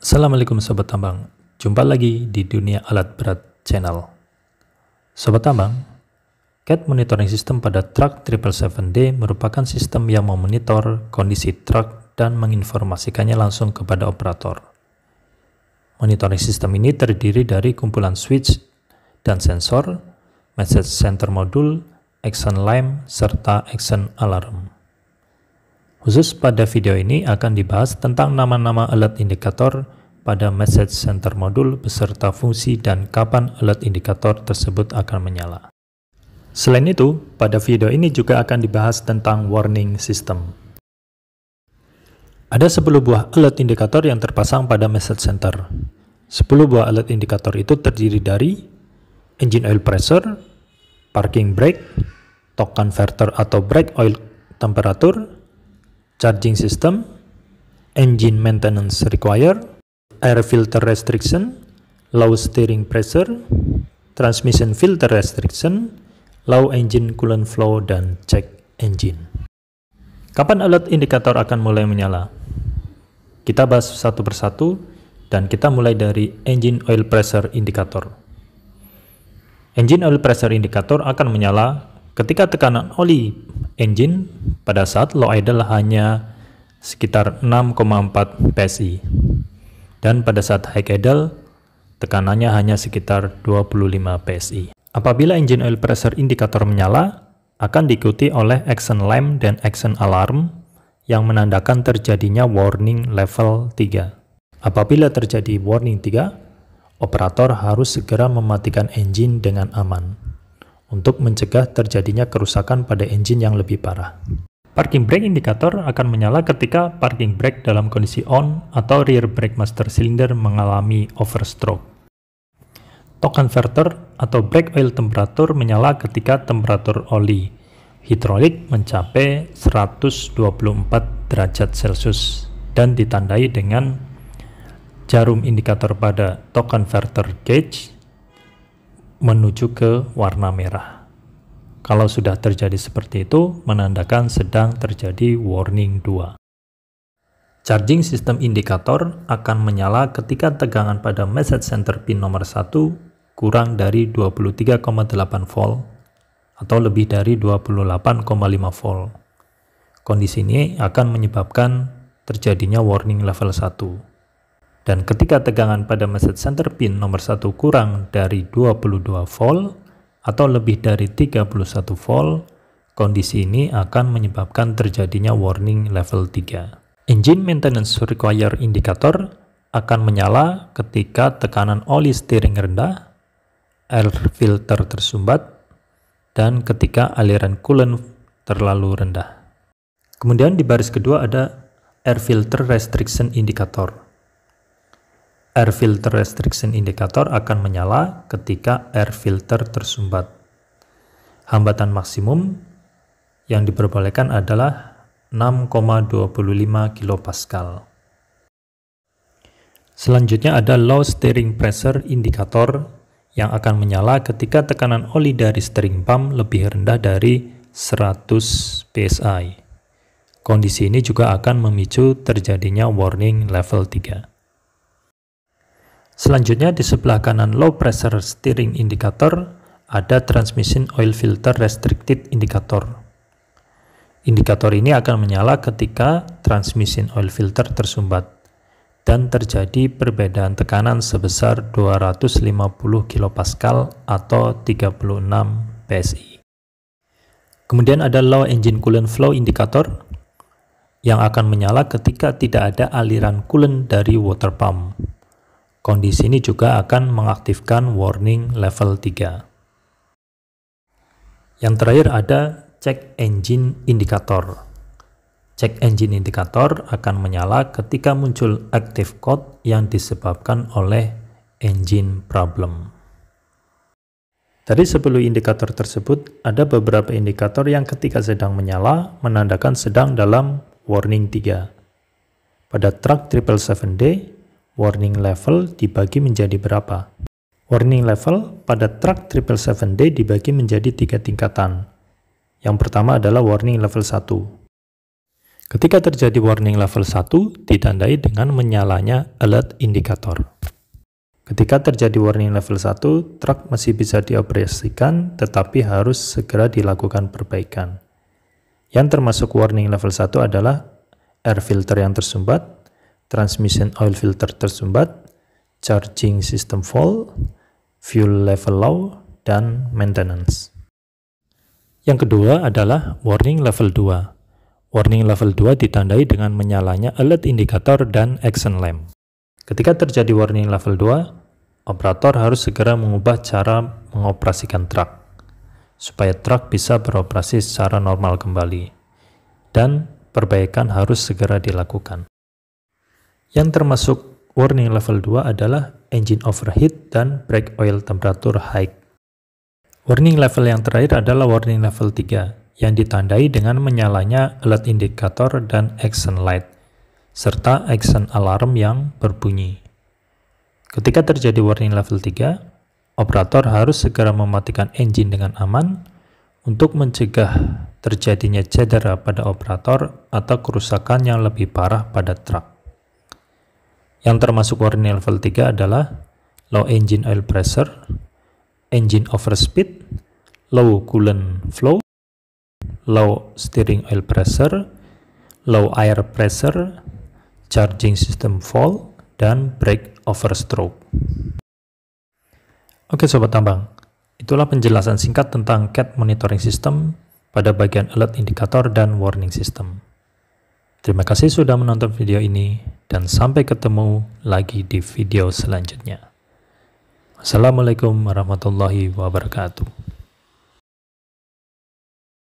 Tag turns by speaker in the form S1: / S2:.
S1: Assalamualaikum Sobat Tambang, jumpa lagi di Dunia Alat Berat Channel. Sobat Tambang, CAT Monitoring System pada truk 777D merupakan sistem yang memonitor kondisi truk dan menginformasikannya langsung kepada operator. Monitoring sistem ini terdiri dari kumpulan switch dan sensor, message center module, action lamp, serta action alarm. Khusus pada video ini akan dibahas tentang nama-nama alat indikator pada message center modul beserta fungsi dan kapan alat indikator tersebut akan menyala. Selain itu, pada video ini juga akan dibahas tentang warning system. Ada 10 buah alert indikator yang terpasang pada message center. 10 buah alert indikator itu terdiri dari engine oil pressure, parking brake, torque converter atau brake oil temperature, charging system, engine maintenance required, air filter restriction, low steering pressure, transmission filter restriction, low engine coolant flow, dan check engine. Kapan alert indikator akan mulai menyala? Kita bahas satu persatu, dan kita mulai dari engine oil pressure Indikator. Engine oil pressure Indikator akan menyala ketika tekanan oli engine pada saat low idle hanya sekitar 6,4 PSI dan pada saat high idle tekanannya hanya sekitar 25 PSI. Apabila engine oil pressure indikator menyala, akan diikuti oleh action lamp dan action alarm yang menandakan terjadinya warning level 3. Apabila terjadi warning 3, operator harus segera mematikan engine dengan aman untuk mencegah terjadinya kerusakan pada engine yang lebih parah. Parking brake indikator akan menyala ketika parking brake dalam kondisi on atau rear brake master cylinder mengalami overstroke. Torque converter atau brake oil temperatur menyala ketika temperatur oli hidrolik mencapai 124 derajat Celcius dan ditandai dengan jarum indikator pada torque converter gauge menuju ke warna merah. Kalau sudah terjadi seperti itu, menandakan sedang terjadi warning 2. Charging system indikator akan menyala ketika tegangan pada message center pin nomor 1 kurang dari 23,8 volt atau lebih dari 28,5 volt. Kondisi ini akan menyebabkan terjadinya warning level 1. Dan ketika tegangan pada mesin center pin nomor 1 kurang dari 22 volt atau lebih dari 31 volt, kondisi ini akan menyebabkan terjadinya warning level 3. Engine maintenance require indicator akan menyala ketika tekanan oli steering rendah, air filter tersumbat, dan ketika aliran coolant terlalu rendah. Kemudian di baris kedua ada air filter restriction indicator air filter restriction indicator akan menyala ketika air filter tersumbat. Hambatan maksimum yang diperbolehkan adalah 6,25 kPa. Selanjutnya ada low steering pressure indicator yang akan menyala ketika tekanan oli dari steering pump lebih rendah dari 100 psi. Kondisi ini juga akan memicu terjadinya warning level 3. Selanjutnya di sebelah kanan low pressure steering indicator ada transmission oil filter restricted indicator. Indikator ini akan menyala ketika transmission oil filter tersumbat dan terjadi perbedaan tekanan sebesar 250 kPa atau 36 psi. Kemudian ada low engine coolant flow indicator yang akan menyala ketika tidak ada aliran coolant dari water pump. Kondisi ini juga akan mengaktifkan warning level 3. Yang terakhir ada check engine indicator. Check engine indicator akan menyala ketika muncul active code yang disebabkan oleh engine problem. Dari sebelum indikator tersebut, ada beberapa indikator yang ketika sedang menyala menandakan sedang dalam warning 3. Pada truck 777D, warning level dibagi menjadi berapa. Warning level pada truck 777D dibagi menjadi tiga tingkatan. Yang pertama adalah warning level 1. Ketika terjadi warning level 1, ditandai dengan menyalanya alert indikator. Ketika terjadi warning level 1, truk masih bisa dioperasikan tetapi harus segera dilakukan perbaikan. Yang termasuk warning level 1 adalah air filter yang tersumbat, transmission oil filter tersumbat, charging system fault, fuel level low, dan maintenance. Yang kedua adalah warning level 2. Warning level 2 ditandai dengan menyalanya alert indikator dan action lamp. Ketika terjadi warning level 2, operator harus segera mengubah cara mengoperasikan truk supaya truk bisa beroperasi secara normal kembali dan perbaikan harus segera dilakukan. Yang termasuk warning level 2 adalah engine overheat dan brake oil temperature high. Warning level yang terakhir adalah warning level 3 yang ditandai dengan menyalanya alert indikator dan action light serta action alarm yang berbunyi. Ketika terjadi warning level 3, operator harus segera mematikan engine dengan aman untuk mencegah terjadinya cedera pada operator atau kerusakan yang lebih parah pada truk. Yang termasuk warning level 3 adalah low engine oil pressure, engine overspeed, low coolant flow, low steering oil pressure, low air pressure, charging system fault, dan brake overstroke. Oke sobat tambang, itulah penjelasan singkat tentang CAT monitoring system pada bagian alert indicator dan warning system. Terima kasih sudah menonton video ini, dan sampai ketemu lagi di video selanjutnya. Assalamualaikum warahmatullahi wabarakatuh.